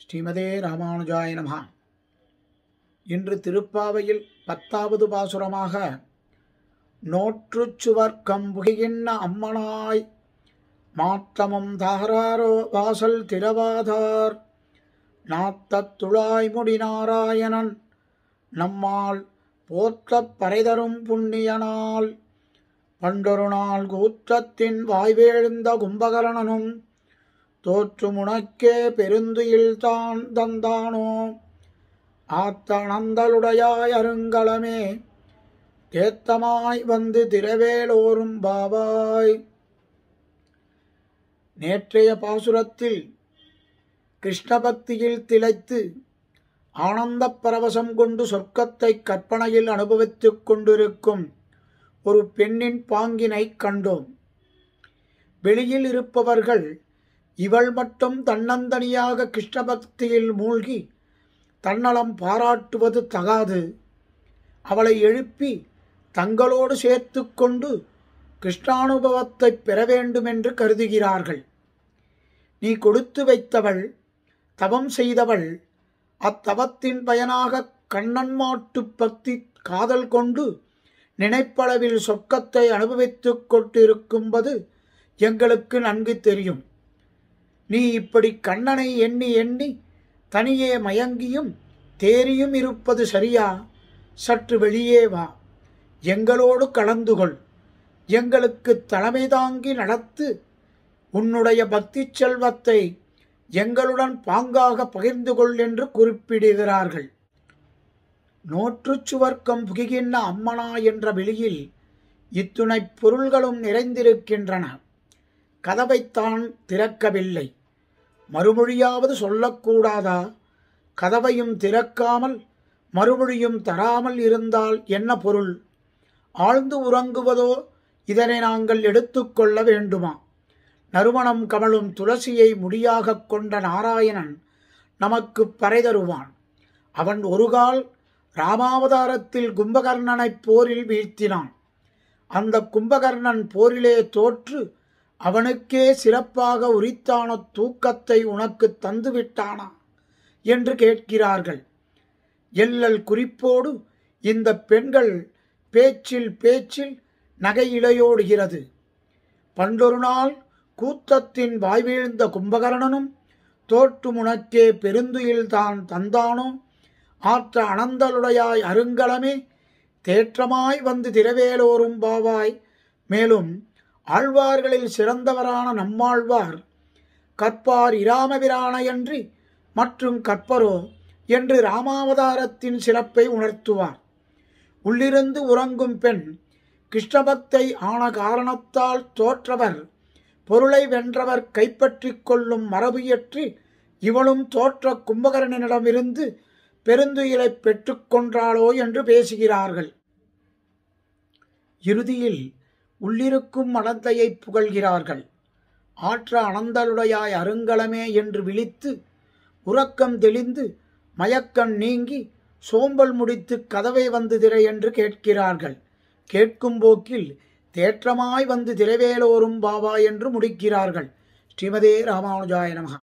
ஸ்ரீமதே ராமானுஜாய நமஹா இன்று திருப்பாவையில் பத்தாவது பாசுரமாக நோற்றுச்சுவர் கம்புகின்ன அம்மனாய் மாத்தமும் தாராரோ வாசல் திரவாதார் நாத்தத்துழாய்முடி நாராயணன் நம்மால் போற்றப் பறைதரும் புண்ணியனால் பண்டொருநாள் கூற்றத்தின் வாய்வேழுந்த கும்பகரணனும் தோற்றுமுனக்கே பெருந்துயில் தான் தந்தானோ ஆத்தனந்தலுடையாய் அருங்கலமே தேத்தமாய் வந்து திரவேலோரும் பாவாய் நேற்றைய பாசுரத்தில் கிருஷ்ணபக்தியில் திளைத்து ஆனந்த பரவசம் கொண்டு சொர்க்கத்தை கற்பனையில் அனுபவித்துக் கொண்டிருக்கும் ஒரு பெண்ணின் பாங்கினை கண்டோம் வெளியில் இருப்பவர்கள் இவள் மட்டும் தன்னந்தனியாக கிருஷ்ணபக்தியில் மூழ்கி தன்னலம் பாராட்டுவது தகாது அவளை எழுப்பி தங்களோடு சேர்த்து கொண்டு கிருஷ்ணானுபவத்தை பெற வேண்டுமென்று கருதுகிறார்கள் நீ கொடுத்து வைத்தவள் தவம் செய்தவள் அத்தவத்தின் பயனாக கண்ணன்மாட்டு பக்தி காதல் கொண்டு நினைப்பளவில் சொக்கத்தை அனுபவித்துக் கொண்டிருக்கும்பது எங்களுக்கு நன்கு தெரியும் நீ இப்படி கண்ணனை எண்ணி எண்ணி தனியே மயங்கியும் தேரியும் இருப்பது சரியா சற்று வெளியே வா எங்களோடு கலந்து கொள் எங்களுக்கு தலைமை தாங்கி நடத்து உன்னுடைய பக்தி செல்வத்தை எங்களுடன் பாங்காக பகிர்ந்து கொள் என்று குறிப்பிடுகிறார்கள் நோற்றுச் சுவர்க்கம் புகிகின்ற அம்மனா என்ற வெளியில் இத்துணைப் பொருள்களும் நிறைந்திருக்கின்றன கதவைத்தான் திறக்கவில்லை மறுமொழியாவது சொல்லக்கூடாதா கதவையும் திறக்காமல் மறுமொழியும் தராமல் இருந்தால் என்ன பொருள் ஆழ்ந்து உறங்குவதோ இதனை நாங்கள் எடுத்துக்கொள்ள வேண்டுமா நறுமணம் கமழும் துளசியை முடியாகக் கொண்ட நாராயணன் நமக்கு பறை தருவான் அவன் ஒருகால் ராமாவதாரத்தில் கும்பகர்ணனைப் போரில் வீழ்த்தினான் அந்த கும்பகர்ணன் போரிலே தோற்று அவனுக்கே சிறப்பாக உரித்தான தூக்கத்தை உனக்கு தந்துவிட்டானா என்று கேட்கிறார்கள் எல்லல் குறிப்போடு இந்த பெண்கள் பேச்சில் பேச்சில் நகையிழையோடுகிறது பண்டொரு நாள் கூத்தத்தின் வாய்வீழ்ந்த கும்பகரணனும் தோற்று முனக்கே பெருந்துயில்தான் தந்தானோ ஆற்ற அனந்தலுடையாய் அருங்கலமே தேற்றமாய் வந்து திரவேலோரும் பாவாய் மேலும் ஆழ்வார்களில் சிறந்தவரான நம்மாழ்வார் கற்பார் இராமபிரானையன்றி மற்றும் கற்பரோ என்று ராமாவதாரத்தின் சிறப்பை உணர்த்துவார் உள்ளிருந்து உறங்கும் பெண் கிருஷ்ணபக்தை ஆன காரணத்தால் தோற்றவர் பொருளை வென்றவர் கைப்பற்றி கொள்ளும் மரபுயற்றி இவளும் தோற்ற கும்பகரணனிடமிருந்து பெருந்துயிலை பெற்றுக்கொன்றாளோ என்று பேசுகிறார்கள் இறுதியில் உள்ளிருக்கும் அனந்தையை புகழ்கிறார்கள் ஆற்ற அனந்தலுடையாய் அருங்கலமே என்று விழித்து உறக்கம் தெளிந்து மயக்கம் நீங்கி சோம்பல் முடித்து கதவை வந்து திரை என்று கேட்கிறார்கள் கேட்கும் போக்கில் தேற்றமாய் வந்து திரைவேலோரும் பாவா என்று முடிக்கிறார்கள் ஸ்ரீமதே ராமானுஜாய நமகா